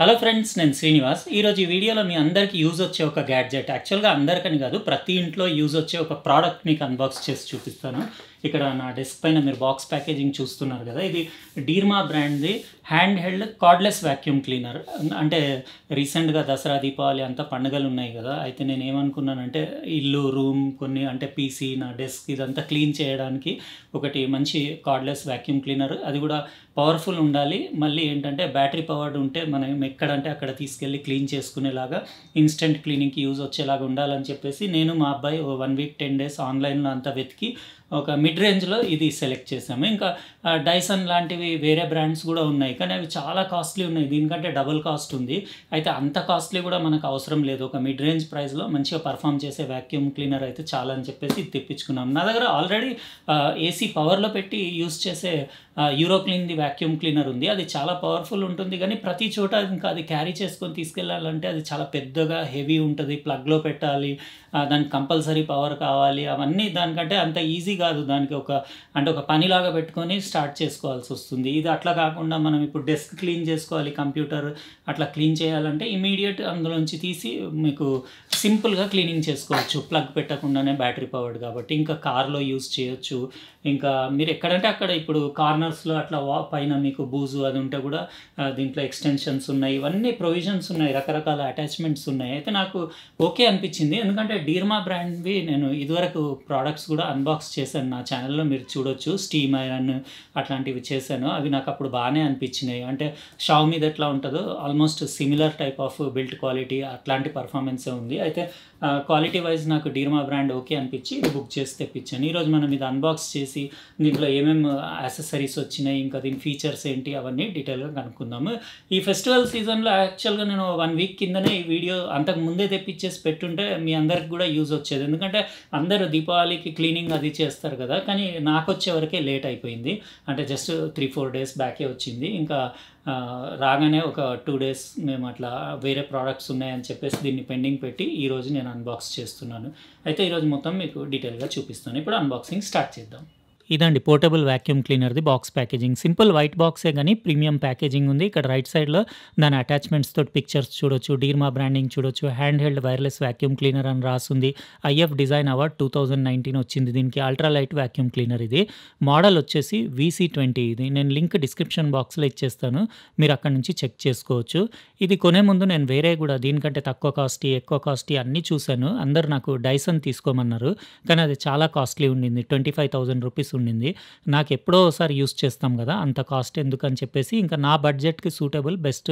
hello friends నేను శ్రీనివాస్ ఈరోజు ఈ వీడియోలో మీ అందరికీ యూజ్ వచ్చే ఒక గ్యాడ్జెట్ యాక్చువల్గా అందరికని కాదు ప్రతి ఇంట్లో యూజ్ వచ్చే ఒక ప్రోడక్ట్ మీకు అన్బాక్స్ చేసి చూపిస్తాను ఇక్కడ నా డెస్క్ పైన మీరు బాక్స్ ప్యాకేజింగ్ చూస్తున్నారు కదా ఇది డీర్మా బ్రాండ్ది hand held cordless vacuum cleaner అంటే రీసెంట్గా దసరా దీపావళి అంతా పండుగలు ఉన్నాయి కదా అయితే నేను ఏమనుకున్నానంటే ఇల్లు రూమ్ కొన్ని అంటే పీసీ నా డెస్క్ ఇదంతా క్లీన్ చేయడానికి ఒకటి మంచి కార్డ్లెస్ వ్యాక్యూమ్ క్లీనర్ అది కూడా పవర్ఫుల్ ఉండాలి మళ్ళీ ఏంటంటే బ్యాటరీ పవర్డ్ ఉంటే మనం ఎక్కడంటే అక్కడ తీసుకెళ్ళి క్లీన్ చేసుకునేలాగా ఇన్స్టెంట్ క్లీనింగ్కి యూజ్ వచ్చేలాగా ఉండాలని చెప్పేసి నేను మా అబ్బాయి వన్ వీక్ టెన్ డేస్ ఆన్లైన్లో అంతా వెతికి ఒక మిడ్ రేంజ్లో ఇది సెలెక్ట్ చేసాము ఇంకా డైసన్ లాంటివి వేరే బ్రాండ్స్ కూడా ఉన్నాయి కానీ అవి చాలా కాస్ట్లీ ఉన్నాయి దీనికంటే డబుల్ కాస్ట్ ఉంది అయితే అంత కాస్ట్లీ కూడా మనకు అవసరం లేదు ఒక మిడ్ రేంజ్ ప్రైస్లో మంచిగా పర్ఫామ్ చేసే వ్యాక్యూమ్ క్లీనర్ అయితే చాలా అని చెప్పేసి తెప్పించుకున్నాం నా దగ్గర ఆల్రెడీ ఏసీ పవర్లో పెట్టి యూస్ చేసే యూరోక్లీన్ది వ్యాక్యూమ్ క్లీనర్ ఉంది అది చాలా పవర్ఫుల్ ఉంటుంది కానీ ప్రతి చోట ఇంకా అది క్యారీ చేసుకొని తీసుకెళ్ళాలంటే అది చాలా పెద్దగా హెవీ ఉంటుంది ప్లగ్లో పెట్టాలి దానికి కంపల్సరీ పవర్ కావాలి అవన్నీ దానికంటే అంత ఈజీ కాదు దానికి ఒక అంటే ఒక పనిలాగా పెట్టుకొని స్టార్ట్ చేసుకోవాల్సి వస్తుంది ఇది అట్లా కాకుండా మనం ఇప్పుడు డెస్క్ క్లీన్ చేసుకోవాలి కంప్యూటర్ అట్లా క్లీన్ చేయాలంటే ఇమీడియట్ అందులోంచి తీసి మీకు సింపుల్గా క్లీనింగ్ చేసుకోవచ్చు ప్లగ్ పెట్టకుండానే బ్యాటరీ పవర్డ్ కాబట్టి ఇంకా కార్లో యూస్ చేయొచ్చు ఇంకా మీరు ఎక్కడంటే అక్కడ ఇప్పుడు కార్నర్ కార్నర్స్లో అట్లా వా పైన మీకు బూజు అది ఉంటే కూడా దీంట్లో ఎక్స్టెన్షన్స్ ఉన్నాయి ఇవన్నీ ప్రొవిజన్స్ ఉన్నాయి రకరకాల అటాచ్మెంట్స్ ఉన్నాయి అయితే నాకు ఓకే అనిపించింది ఎందుకంటే డీర్మా బ్రాండ్వి నేను ఇదివరకు ప్రోడక్ట్స్ కూడా అన్బాక్స్ చేశాను నా ఛానల్లో మీరు చూడొచ్చు స్టీమ్ ఐరన్ అట్లాంటివి చేశాను అవి నాకు అప్పుడు బాగానే అనిపించినాయి అంటే షావ్ మీద ఎట్లా ఉంటుందో almost similar type of built quality అట్లాంటి పర్ఫార్మెన్సే ఉంది అయితే క్వాలిటీ వైజ్ నాకు డీర్మా బ్రాండ్ ఓకే అనిపించి ఇది బుక్ చేసి తెప్పించాను ఈరోజు మనం ఇది అన్బాక్స్ చేసి దీంట్లో ఏమేమి యాక్సెసరీస్ వచ్చినాయి ఇంకా దీని ఫీచర్స్ ఏంటి అవన్నీ డీటెయిల్గా కనుక్కుందాము ఈ ఫెస్టివల్ సీజన్లో యాక్చువల్గా నేను వన్ వీక్ కిందనే ఈ వీడియో అంతకు ముందే తెప్పించేసి పెట్టుంటే మీ అందరికి కూడా యూజ్ వచ్చేది ఎందుకంటే అందరూ దీపావళికి క్లీనింగ్ అది చేస్తారు కదా కానీ నాకు వచ్చే వరకే లేట్ అయిపోయింది అంటే జస్ట్ త్రీ ఫోర్ డేస్ బ్యాకే వచ్చింది ఇంకా రాగానే ఒక టూ డేస్ మేము అట్లా వేరే ప్రోడక్ట్స్ ఉన్నాయని చెప్పేసి దీన్ని పెండింగ్ పెట్టి ఈరోజు నేను అన్బాక్స్ చేస్తున్నాను అయితే ఈరోజు మొత్తం మీకు డీటెయిల్గా చూపిస్తాను ఇప్పుడు అన్బాక్సింగ్ స్టార్ట్ చేద్దాం ఇదండి పోర్టబుల్ వ్యాక్యూమ్ క్లీనర్ది బాక్స్ ప్యాకేజింగ్ సింపుల్ వైట్ బాక్సే కానీ ప్రీమియం ప్యాకేజింగ్ ఉంది ఇక్కడ రైట్ సైడ్లో దాని అటాచ్మెంట్స్ తోటి పిక్చర్స్ చూడొచ్చు డీర్మా బ్రాండింగ్ చూడొచ్చు hand held wireless vacuum cleaner అని రాసుంది IF design award two thousand nineteen వచ్చింది దీనికి అల్ట్రా లైట్ వ్యాక్యూమ్ క్లీనర్ ఇది మోడల్ వచ్చేసి వీసీ ట్వంటీ ఇది నేను లింక్ డిస్క్రిప్షన్ బాక్స్లో ఇచ్చేస్తాను మీరు అక్కడ నుంచి చెక్ చేసుకోవచ్చు ఇది కొనే ముందు నేను వేరే కూడా దీనికంటే తక్కువ కాస్ట్ ఎక్కువ కాస్ట్ అన్నీ చూశాను అందరు నాకు డైసన్ తీసుకోమన్నారు కానీ అది చాలా కాస్ట్లీ ఉండింది ట్వంటీ ఫైవ్ థౌసండ్ రూపీస్ ఉండింది నాకు ఎప్పుడో ఒకసారి యూస్ చేస్తాం కదా అంత కాస్ట్ ఎందుకని చెప్పేసి ఇంకా నా బడ్జెట్కి సూటబుల్ బెస్ట్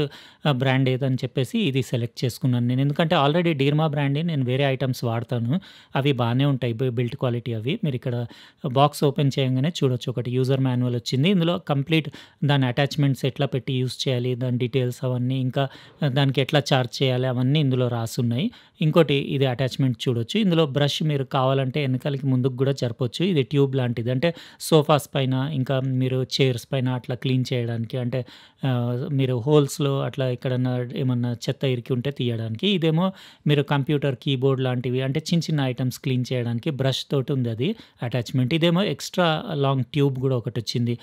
బ్రాండ్ ఏదని చెప్పేసి ఇది సెలెక్ట్ చేసుకున్నాను నేను ఎందుకంటే ఆల్రెడీ డీర్మా బ్రాండ్ నేను వేరే ఐటమ్స్ వాడతాను అవి బాగానే ఉంటాయి బిల్ట్ క్వాలిటీ అవి మీరు ఇక్కడ బాక్స్ ఓపెన్ చేయగానే చూడొచ్చు ఒకటి యూజర్ మాన్యువల్ వచ్చింది ఇందులో కంప్లీట్ దాని అటాచ్మెంట్స్ ఎట్లా పెట్టి యూస్ చేయాలి దాని డీటెయిల్స్ అవన్నీ ఇంకా దానికి ఎట్లా చార్జ్ చేయాలి అవన్నీ ఇందులో రాసున్నాయి ఇంకోటి ఇది అటాచ్మెంట్ చూడొచ్చు ఇందులో బ్రష్ మీరు కావాలంటే వెనకాలకి ముందుకు కూడా జరపచ్చు ఇది ట్యూబ్ లాంటిది అంటే సోఫాస్ పైన ఇంకా మీరు చైర్స్ పైన అట్లా క్లీన్ చేయడానికి అంటే మీరు హోల్స్లో అట్లా ఎక్కడన్నా ఏమన్నా చెత్త ఇరికి ఉంటే తీయడానికి ఇదేమో మీరు కంప్యూటర్ కీబోర్డ్ లాంటివి అంటే చిన్న చిన్న ఐటమ్స్ క్లీన్ చేయడానికి బ్రష్ తోటి ఉంది అది అటాచ్మెంట్ ఇదేమో ఎక్స్ట్రా లాంగ్ ట్యూబ్ కూడా ఒకటి వచ్చింది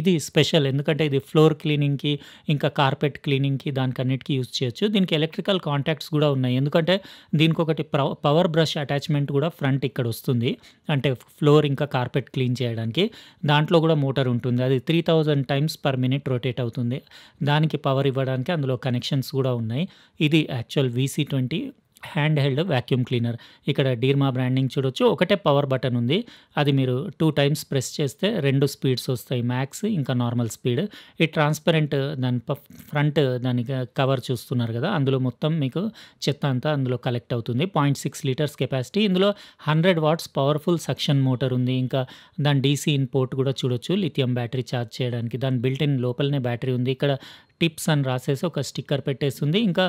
ఇది స్పెషల్ ఎందుకంటే ఇది ఫ్లోర్ క్లీనింగ్కి ఇంకా కార్పెట్ క్లీనింగ్కి అన్నిటికీ యూజ్ చేయొచ్చు దీనికి ఎలక్ట్రికల్ కాంటాక్ట్స్ కూడా ఉన్నాయి ఎందుకంటే దీనికి ఒకటి పవర్ బ్రష్ అటాచ్మెంట్ కూడా ఫ్రంట్ ఇక్కడ వస్తుంది అంటే ఫ్లోర్ ఇంకా కార్పెట్ క్లీన్ చేయడానికి దాంట్లో కూడా మోటార్ ఉంటుంది అది three thousand times per minute rotate అవుతుంది దానికి పవర్ ఇవ్వడానికి అందులో కనెక్షన్స్ కూడా ఉన్నాయి ఇది actual VC twenty hand held vacuum cleaner ఇక్కడ డీర్మా బ్రాండింగ్ చూడొచ్చు ఒకటే పవర్ బటన్ ఉంది అది మీరు టూ టైమ్స్ ప్రెస్ చేస్తే రెండు స్పీడ్స్ వస్తాయి మ్యాక్స్ ఇంకా నార్మల్ స్పీడ్ ఈ ట్రాన్స్పరెంట్ దాని ఫ్రంట్ దాని కవర్ చూస్తున్నారు కదా అందులో మొత్తం మీకు చెత్త అంతా అందులో కలెక్ట్ అవుతుంది పాయింట్ సిక్స్ లీటర్స్ కెపాసిటీ ఇందులో hundred watts powerful suction motor ఉంది ఇంకా దాని డీసీ ఇన్పోర్ట్ కూడా చూడొచ్చు లిథియం బ్యాటరీ ఛార్జ్ చేయడానికి దాని బిల్ట్ ఇన్ లోపలనే బ్యాటరీ ఉంది ఇక్కడ టిప్స్ అని రాసేసి ఒక స్టిక్కర్ పెట్టేస్తుంది ఇంకా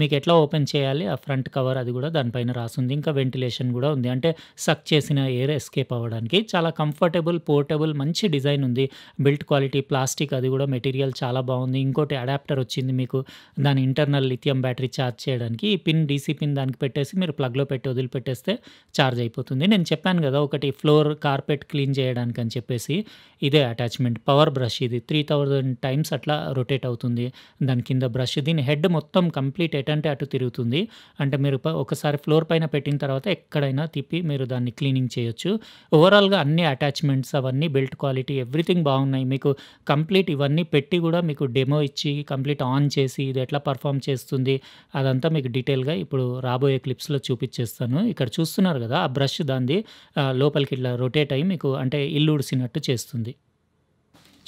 మీకు ఎట్లా ఓపెన్ చేయాలి ఆ ఫ్రంట్ కవర్ అది కూడా దానిపైన రాసుంది ఇంకా వెంటిలేషన్ కూడా ఉంది అంటే సక్ చేసిన ఎయిర్ ఎస్కేప్ అవ్వడానికి చాలా కంఫర్టబుల్ పోర్టబుల్ మంచి డిజైన్ ఉంది బిల్ట్ క్వాలిటీ ప్లాస్టిక్ అది కూడా మెటీరియల్ చాలా బాగుంది ఇంకోటి అడాప్టర్ వచ్చింది మీకు దాని ఇంటర్నల్ లిథియం బ్యాటరీ ఛార్జ్ చేయడానికి ఈ పిన్ డీసీ పిన్ దానికి పెట్టేసి మీరు ప్లగ్లో పెట్టి వదిలిపెట్టేస్తే ఛార్జ్ అయిపోతుంది నేను చెప్పాను కదా ఒకటి ఫ్లోర్ కార్పెట్ క్లీన్ చేయడానికి అని చెప్పేసి ఇదే అటాచ్మెంట్ పవర్ బ్రష్ ఇది త్రీ థౌజండ్ టైమ్స్ అట్లా రొటేట్ అవుతుంది దాని కింద బ్రష్ దీని హెడ్ మొత్తం కంప్లీట్ ఎటంటే అటు తిరుగుతుంది అంటే మీరు ఒకసారి ఫ్లోర్ పైన పెట్టిన తర్వాత ఎక్కడైనా తిప్పి మీరు దాన్ని క్లీనింగ్ చేయొచ్చు ఓవరాల్గా అన్ని అటాచ్మెంట్స్ అవన్నీ బిల్ట్ క్వాలిటీ ఎవ్రీథింగ్ బాగున్నాయి మీకు కంప్లీట్ ఇవన్నీ పెట్టి కూడా మీకు డెమో ఇచ్చి కంప్లీట్ ఆన్ చేసి ఇది ఎట్లా పర్ఫామ్ చేస్తుంది అదంతా మీకు డీటెయిల్గా ఇప్పుడు రాబోయే క్లిప్స్లో చూపించేస్తాను ఇక్కడ చూస్తున్నారు కదా ఆ బ్రష్ దాన్ని లోపలికి ఇట్లా రొటేట్ అయ్యి మీకు అంటే ఇల్లు ఉడిసినట్టు చేస్తుంది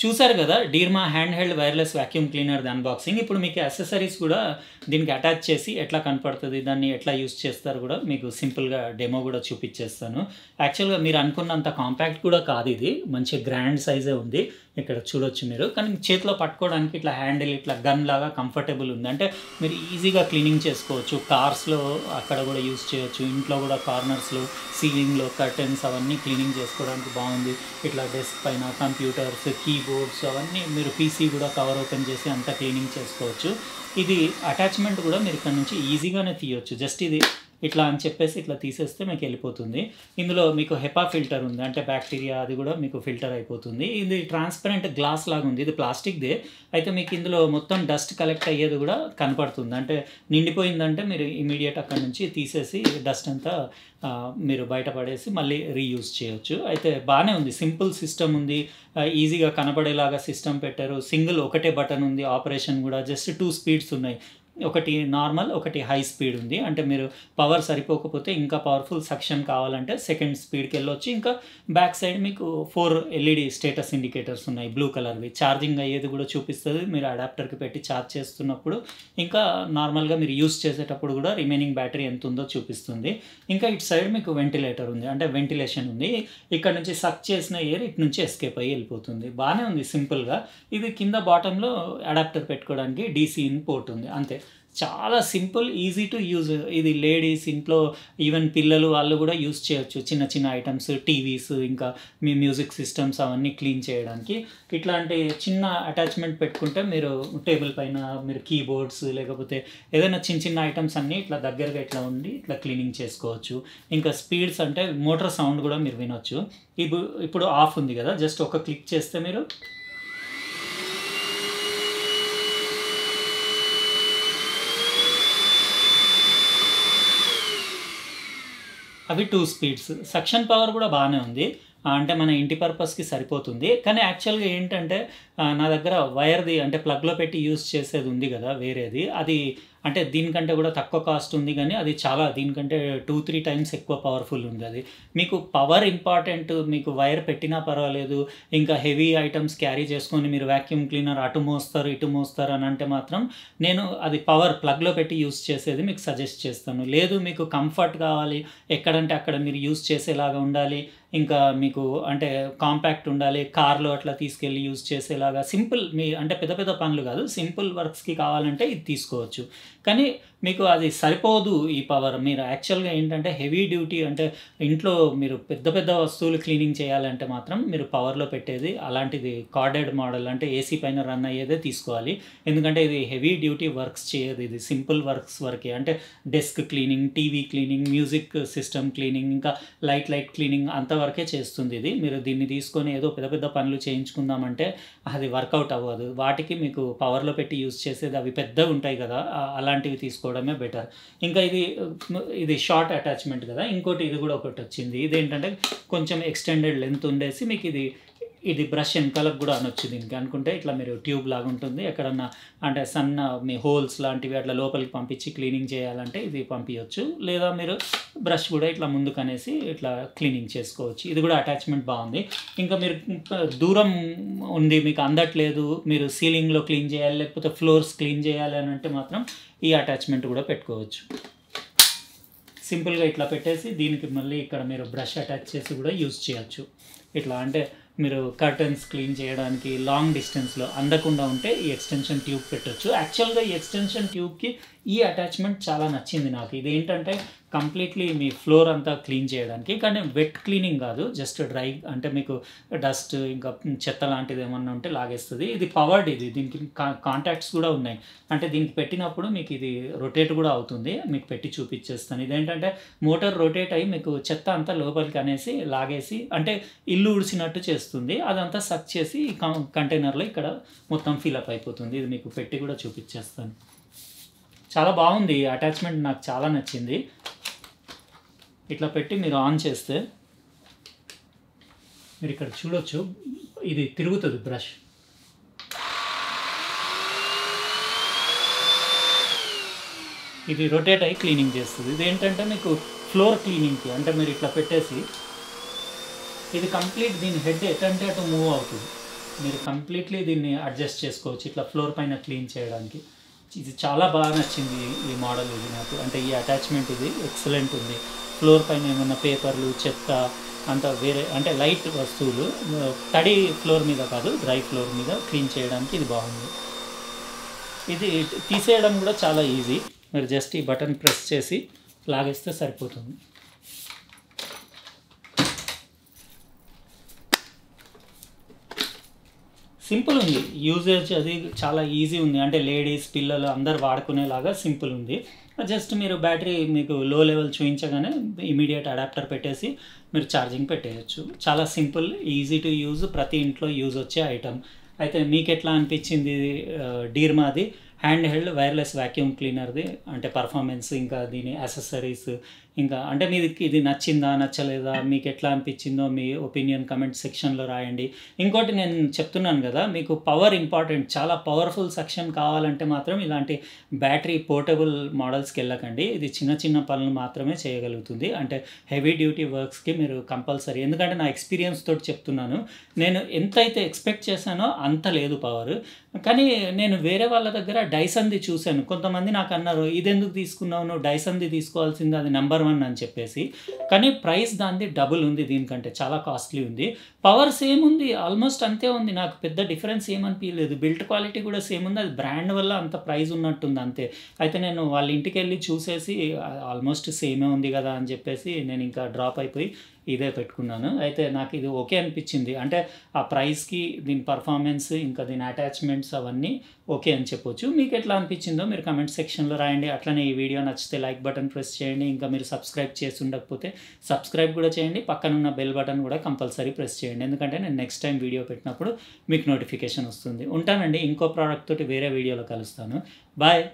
చూసారు కదా Deerma hand held wireless vacuum cleaner unboxing ఇప్పుడు మీకు అసెసరీస్ కూడా దీనికి అటాచ్ చేసి ఎట్లా కనపడుతుంది దాన్ని ఎట్లా యూస్ చేస్తారు కూడా మీకు సింపుల్గా డెమో కూడా చూపించేస్తాను యాక్చువల్గా మీరు అనుకున్నంత కాంపాక్ట్ కూడా కాదు ఇది మంచి గ్రాండ్ సైజే ఉంది ఇక్కడ చూడొచ్చు మీరు కానీ చేతిలో పట్టుకోవడానికి ఇట్లా హ్యాండిల్ ఇట్లా గన్ లాగా కంఫర్టబుల్ ఉంది అంటే మీరు ఈజీగా క్లీనింగ్ చేసుకోవచ్చు కార్స్లో అక్కడ కూడా యూస్ చేయొచ్చు ఇంట్లో కూడా కార్నర్స్లో సీలింగ్లో కర్టెన్స్ అవన్నీ క్లీనింగ్ చేసుకోవడానికి బాగుంది ఇట్లా డెస్క్ పైన కంప్యూటర్స్ కీబోర్డ్స్ అవన్నీ మీరు పీసీ కూడా కవర్ ఓపెన్ చేసి అంతా క్లీనింగ్ చేసుకోవచ్చు ఇది అటాచ్మెంట్ కూడా మీరు ఇక్కడ నుంచి ఈజీగానే తీయొచ్చు జస్ట్ ఇది ఇట్లా అని చెప్పేసి ఇట్లా తీసేస్తే మీకు వెళ్ళిపోతుంది ఇందులో మీకు హెపా ఫిల్టర్ ఉంది అంటే బ్యాక్టీరియా అది కూడా మీకు ఫిల్టర్ అయిపోతుంది ఇది ట్రాన్స్పరెంట్ గ్లాస్ లాగా ఉంది ఇది ప్లాస్టిక్దే అయితే మీకు ఇందులో మొత్తం డస్ట్ కలెక్ట్ అయ్యేది కూడా కనపడుతుంది అంటే నిండిపోయిందంటే మీరు ఇమీడియట్ అక్కడ నుంచి తీసేసి డస్ట్ అంతా మీరు బయటపడేసి మళ్ళీ రీయూజ్ చేయొచ్చు అయితే బాగానే ఉంది సింపుల్ సిస్టమ్ ఉంది ఈజీగా కనబడేలాగా సిస్టమ్ పెట్టారు సింగిల్ ఒకటే బటన్ ఉంది ఆపరేషన్ కూడా జస్ట్ టూ స్పీడ్స్ ఉన్నాయి ఒకటి నార్మల్ ఒకటి హై స్పీడ్ ఉంది అంటే మీరు పవర్ సరిపోకపోతే ఇంకా పవర్ఫుల్ సక్షన్ కావాలంటే సెకండ్ స్పీడ్కి వెళ్ళొచ్చు ఇంకా బ్యాక్ సైడ్ మీకు ఫోర్ ఎల్ఈడి స్టేటస్ ఇండికేటర్స్ ఉన్నాయి బ్లూ కలర్వి ఛార్జింగ్ అయ్యేది కూడా చూపిస్తుంది మీరు అడాప్టర్కి పెట్టి ఛార్జ్ చేస్తున్నప్పుడు ఇంకా నార్మల్గా మీరు యూస్ చేసేటప్పుడు కూడా రిమైనింగ్ బ్యాటరీ ఎంత ఉందో చూపిస్తుంది ఇంకా ఇటు సైడ్ మీకు వెంటిలేటర్ ఉంది అంటే వెంటిలేషన్ ఉంది ఇక్కడ నుంచి సక్ చేసిన ఎయిర్ ఇటు నుంచి ఎస్కేప్ అయ్యి వెళ్ళిపోతుంది బాగానే ఉంది సింపుల్గా ఇది కింద బాటంలో అడాప్టర్ పెట్టుకోవడానికి డీసీ ఇన్ పోర్ట్ ఉంది అంతే చాలా సింపుల్ ఈజీ టు యూజ్ ఇది లేడీస్ ఇంట్లో ఈవెన్ పిల్లలు వాళ్ళు కూడా యూజ్ చేయొచ్చు చిన్న చిన్న ఐటమ్స్ టీవీస్ ఇంకా మీ మ్యూజిక్ సిస్టమ్స్ అవన్నీ క్లీన్ చేయడానికి ఇట్లాంటి చిన్న అటాచ్మెంట్ పెట్టుకుంటే మీరు టేబుల్ పైన మీరు కీబోర్డ్స్ లేకపోతే ఏదైనా చిన్న చిన్న ఐటమ్స్ అన్నీ ఇట్లా దగ్గరగా ఇట్లా ఉండి ఇట్లా క్లీనింగ్ చేసుకోవచ్చు ఇంకా స్పీడ్స్ అంటే మోటార్ సౌండ్ కూడా మీరు వినొచ్చు ఇప్పుడు ఇప్పుడు ఆఫ్ ఉంది కదా జస్ట్ ఒక క్లిక్ చేస్తే మీరు అవి టూ స్పీడ్స్ సక్షన్ పవర్ కూడా బాగానే ఉంది అంటే మన ఇంటి పర్పస్కి సరిపోతుంది కానీ యాక్చువల్గా ఏంటంటే నా దగ్గర వైర్ది అంటే ప్లగ్లో పెట్టి యూస్ చేసేది ఉంది కదా వేరేది అది అంటే దీనికంటే కూడా తక్కువ కాస్ట్ ఉంది కానీ అది చాలా దీనికంటే టూ త్రీ టైమ్స్ ఎక్కువ పవర్ఫుల్ ఉంది అది మీకు పవర్ ఇంపార్టెంట్ మీకు వైర్ పెట్టినా పర్వాలేదు ఇంకా హెవీ ఐటమ్స్ క్యారీ చేసుకొని మీరు వ్యాక్యూమ్ క్లీనర్ అటు మోస్తారు ఇటు మోస్తారు అని అంటే మాత్రం నేను అది పవర్ ప్లగ్లో పెట్టి యూస్ చేసేది మీకు సజెస్ట్ చేస్తాను లేదు మీకు కంఫర్ట్ కావాలి ఎక్కడంటే అక్కడ మీరు యూస్ చేసేలాగా ఉండాలి ఇంకా మీకు అంటే కాంపాక్ట్ ఉండాలి కార్లో అట్లా తీసుకెళ్ళి యూజ్ చేసేలాగా సింపుల్ మీ అంటే పెద్ద పెద్ద పనులు కాదు సింపుల్ వర్క్స్కి కావాలంటే ఇది తీసుకోవచ్చు కానీ మీకు అది సరిపోదు ఈ పవర్ మీరు యాక్చువల్గా ఏంటంటే హెవీ డ్యూటీ అంటే ఇంట్లో మీరు పెద్ద పెద్ద వస్తువులు క్లీనింగ్ చేయాలంటే మాత్రం మీరు పవర్లో పెట్టేది అలాంటిది కార్డెడ్ మోడల్ అంటే ఏసీ పైన రన్ అయ్యేదే తీసుకోవాలి ఎందుకంటే ఇది హెవీ డ్యూటీ వర్క్స్ చేయదు ఇది సింపుల్ వర్క్స్ వరకే అంటే desk cleaning TV cleaning music system cleaning ఇంకా లైట్ లైట్ క్లీనింగ్ అంతవరకు వరకే చేస్తుంది ఇది మీరు దీన్ని తీసుకొని ఏదో పెద్ద పెద్ద పనులు చేయించుకుందామంటే అది వర్కౌట్ అవ్వదు వాటికి మీకు పవర్లో పెట్టి యూస్ చేసేది అవి పెద్దగా ఉంటాయి కదా అలాంటివి తీసుకోవడమే బెటర్ ఇంకా ఇది ఇది షార్ట్ అటాచ్మెంట్ కదా ఇంకోటి ఇది కూడా ఒకటి వచ్చింది ఇదేంటంటే కొంచెం ఎక్స్టెండెడ్ లెంత్ ఉండేసి మీకు ఇది ఇది బ్రష్ వెనకాలకు కూడా అనొచ్చు దీనికి అనుకుంటే ఇట్లా మీరు ట్యూబ్ లాగా ఉంటుంది ఎక్కడన్నా అంటే సన్న మీ హోల్స్ లాంటివి అట్లా లోపలికి పంపించి క్లీనింగ్ చేయాలంటే ఇది పంపించవచ్చు లేదా మీరు బ్రష్ కూడా ఇట్లా ముందుకు అనేసి ఇట్లా క్లీనింగ్ చేసుకోవచ్చు ఇది కూడా అటాచ్మెంట్ బాగుంది ఇంకా మీరు దూరం ఉంది మీకు అందట్లేదు మీరు సీలింగ్లో క్లీన్ చేయాలి లేకపోతే ఫ్లోర్స్ క్లీన్ చేయాలి అని అంటే మాత్రం ఈ అటాచ్మెంట్ కూడా పెట్టుకోవచ్చు సింపుల్గా ఇట్లా పెట్టేసి దీనికి మళ్ళీ ఇక్కడ మీరు బ్రష్ అటాచ్ చేసి కూడా యూజ్ చేయొచ్చు ఇట్లా అంటే మీరు కర్టన్స్ క్లీన్ చేయడానికి లాంగ్ డిస్టెన్స్లో అందకుండా ఉంటే ఈ ఎక్స్టెన్షన్ ట్యూబ్ పెట్టచ్చు యాక్చువల్గా ఈ ఎక్స్టెన్షన్ ట్యూబ్కి ఈ అటాచ్మెంట్ చాలా నచ్చింది నాకు ఇది ఏంటంటే కంప్లీట్లీ మీ ఫ్లోర్ అంతా క్లీన్ చేయడానికి కానీ వెట్ క్లీనింగ్ కాదు జస్ట్ డ్రై అంటే మీకు డస్ట్ ఇంకా చెత్త లాంటిది ఏమన్నా ఉంటే లాగేస్తుంది ఇది పవర్డ్ ఇది దీనికి కాంటాక్ట్స్ కూడా ఉన్నాయి అంటే దీనికి పెట్టినప్పుడు మీకు ఇది రొటేట్ కూడా అవుతుంది మీకు పెట్టి చూపించేస్తాను ఇదేంటంటే మోటార్ రొటేట్ అయ్యి మీకు చెత్త అంతా లోపలికి అనేసి లాగేసి అంటే ఇల్లు ఉడిచినట్టు చేస్తుంది అదంతా సక్ చేసి కంటైనర్లో ఇక్కడ మొత్తం అప్ అయిపోతుంది ఇది మీకు పెట్టి కూడా చూపించేస్తాను చాలా బాగుంది అటాచ్మెంట్ నాకు చాలా నచ్చింది ఇట్లా పెట్టి మీరు ఆన్ చేస్తే మీరు ఇక్కడ చూడొచ్చు ఇది తిరుగుతుంది బ్రష్ ఇది రొటేట్ అయ్యి క్లీనింగ్ చేస్తుంది ఇది ఏంటంటే మీకు ఫ్లోర్ క్లీనింగ్కి అంటే మీరు ఇట్లా పెట్టేసి ఇది కంప్లీట్ దీని హెడ్ ఎటంటే అటు మూవ్ అవుతుంది మీరు కంప్లీట్లీ దీన్ని అడ్జస్ట్ చేసుకోవచ్చు ఇట్లా ఫ్లోర్ పైన క్లీన్ చేయడానికి ఇది చాలా బాగా నచ్చింది ఈ మోడల్ ఇది నాకు అంటే ఈ అటాచ్మెంట్ ఇది ఎక్సలెంట్ ఉంది ఫ్లోర్ పైన ఏమైనా పేపర్లు చెత్త అంత వేరే అంటే లైట్ వస్తువులు తడి ఫ్లోర్ మీద కాదు డ్రై ఫ్లోర్ మీద క్లీన్ చేయడానికి ఇది బాగుంది ఇది తీసేయడం కూడా చాలా ఈజీ మీరు జస్ట్ ఈ బటన్ ప్రెస్ చేసి లాగేస్తే సరిపోతుంది సింపుల్ ఉంది యూజేజ్ అది చాలా ఈజీ ఉంది అంటే లేడీస్ పిల్లలు అందరు వాడుకునేలాగా సింపుల్ ఉంది జస్ట్ మీరు బ్యాటరీ మీకు లో లెవెల్ చూపించగానే ఇమీడియట్ అడాప్టర్ పెట్టేసి మీరు ఛార్జింగ్ పెట్టేయచ్చు చాలా సింపుల్ ఈజీ టు యూజ్ ప్రతి ఇంట్లో యూజ్ వచ్చే ఐటమ్ అయితే మీకు ఎట్లా అనిపించింది డీర్మాది హ్యాండ్ హెల్డ్ వైర్లెస్ వ్యాక్యూమ్ క్లీనర్ది అంటే పర్ఫార్మెన్స్ ఇంకా దీని యాక్సెసరీస్ ఇంకా అంటే మీది ఇది నచ్చిందా నచ్చలేదా మీకు ఎట్లా అనిపించిందో మీ ఒపీనియన్ కమెంట్ సెక్షన్లో రాయండి ఇంకోటి నేను చెప్తున్నాను కదా మీకు పవర్ ఇంపార్టెంట్ చాలా పవర్ఫుల్ సెక్షన్ కావాలంటే మాత్రం ఇలాంటి బ్యాటరీ పోర్టబుల్ మోడల్స్కి వెళ్ళకండి ఇది చిన్న చిన్న పనులు మాత్రమే చేయగలుగుతుంది అంటే హెవీ డ్యూటీ వర్క్స్కి మీరు కంపల్సరీ ఎందుకంటే నా ఎక్స్పీరియన్స్ తోటి చెప్తున్నాను నేను ఎంతైతే ఎక్స్పెక్ట్ చేశానో అంత లేదు పవర్ కానీ నేను వేరే వాళ్ళ దగ్గర డైసన్ది చూశాను కొంతమంది నాకు అన్నారు ఇది ఎందుకు తీసుకున్నావు నువ్వు డైసన్ది తీసుకోవాల్సింది అది నెంబర్ వన్ అని చెప్పేసి కానీ ప్రైస్ దాన్ని డబుల్ ఉంది దీనికంటే చాలా కాస్ట్లీ ఉంది పవర్ సేమ్ ఉంది ఆల్మోస్ట్ అంతే ఉంది నాకు పెద్ద డిఫరెన్స్ ఏమనిపించలేదు బిల్ట్ క్వాలిటీ కూడా సేమ్ ఉంది అది బ్రాండ్ వల్ల అంత ప్రైస్ ఉన్నట్టుంది అంతే అయితే నేను వాళ్ళ ఇంటికి వెళ్ళి చూసేసి ఆల్మోస్ట్ సేమే ఉంది కదా అని చెప్పేసి నేను ఇంకా డ్రాప్ అయిపోయి ఇదే పెట్టుకున్నాను అయితే నాకు ఇది ఓకే అనిపించింది అంటే ఆ ప్రైస్కి దీని పర్ఫార్మెన్స్ ఇంకా దీని అటాచ్మెంట్స్ అవన్నీ ఓకే అని చెప్పొచ్చు మీకు ఎట్లా అనిపించిందో మీరు కమెంట్ సెక్షన్లో రాయండి అట్లనే ఈ వీడియో నచ్చితే లైక్ బటన్ ప్రెస్ చేయండి ఇంకా మీరు సబ్స్క్రైబ్ చేసి ఉండకపోతే సబ్స్క్రైబ్ కూడా చేయండి పక్కనున్న బెల్ బటన్ కూడా కంపల్సరీ ప్రెస్ చేయండి ఎందుకంటే నేను నెక్స్ట్ టైం వీడియో పెట్టినప్పుడు మీకు నోటిఫికేషన్ వస్తుంది ఉంటానండి ఇంకో ప్రోడక్ట్ తోటి వేరే వీడియోలో కలుస్తాను బాయ్